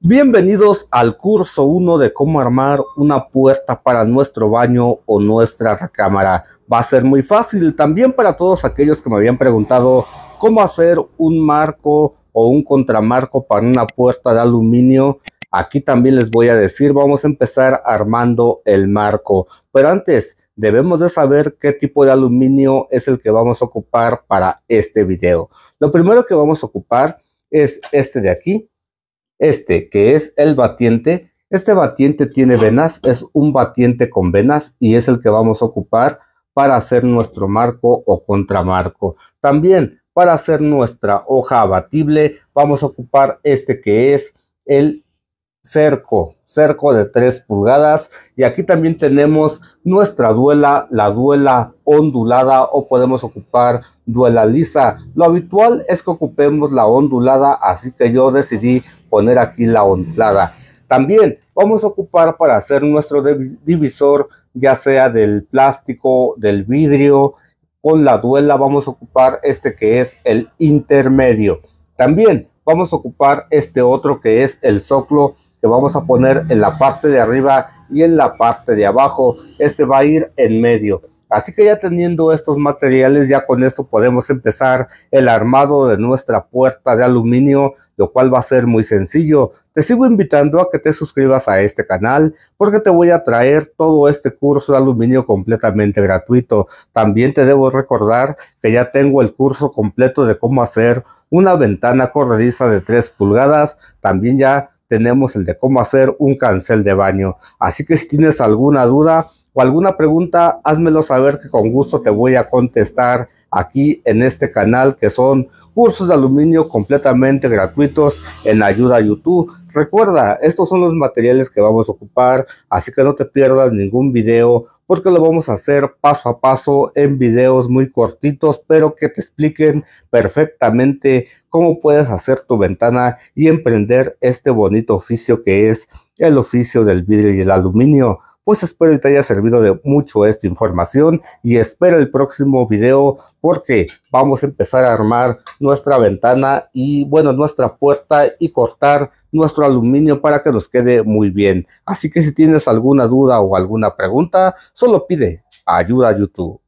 Bienvenidos al curso 1 de cómo armar una puerta para nuestro baño o nuestra cámara. Va a ser muy fácil también para todos aquellos que me habían preguntado cómo hacer un marco o un contramarco para una puerta de aluminio. Aquí también les voy a decir, vamos a empezar armando el marco. Pero antes, debemos de saber qué tipo de aluminio es el que vamos a ocupar para este video. Lo primero que vamos a ocupar es este de aquí, este, que es el batiente, este batiente tiene venas, es un batiente con venas y es el que vamos a ocupar para hacer nuestro marco o contramarco. También para hacer nuestra hoja abatible vamos a ocupar este que es el cerco, cerco de 3 pulgadas. Y aquí también tenemos nuestra duela, la duela ondulada o podemos ocupar duela lisa. Lo habitual es que ocupemos la ondulada, así que yo decidí poner aquí la ondulada. También vamos a ocupar para hacer nuestro divisor, ya sea del plástico, del vidrio. Con la duela vamos a ocupar este que es el intermedio. También vamos a ocupar este otro que es el soclo que vamos a poner en la parte de arriba y en la parte de abajo. Este va a ir en medio. Así que ya teniendo estos materiales, ya con esto podemos empezar el armado de nuestra puerta de aluminio, lo cual va a ser muy sencillo. Te sigo invitando a que te suscribas a este canal porque te voy a traer todo este curso de aluminio completamente gratuito. También te debo recordar que ya tengo el curso completo de cómo hacer una ventana corrediza de 3 pulgadas. También ya tenemos el de cómo hacer un cancel de baño. Así que si tienes alguna duda o alguna pregunta, házmelo saber que con gusto te voy a contestar aquí en este canal que son cursos de aluminio completamente gratuitos en ayuda a YouTube. Recuerda, estos son los materiales que vamos a ocupar, así que no te pierdas ningún video porque lo vamos a hacer paso a paso en videos muy cortitos, pero que te expliquen perfectamente cómo puedes hacer tu ventana y emprender este bonito oficio que es el oficio del vidrio y el aluminio. Pues espero que te haya servido de mucho esta información y espera el próximo video porque vamos a empezar a armar nuestra ventana y bueno nuestra puerta y cortar nuestro aluminio para que nos quede muy bien. Así que si tienes alguna duda o alguna pregunta, solo pide ayuda a YouTube.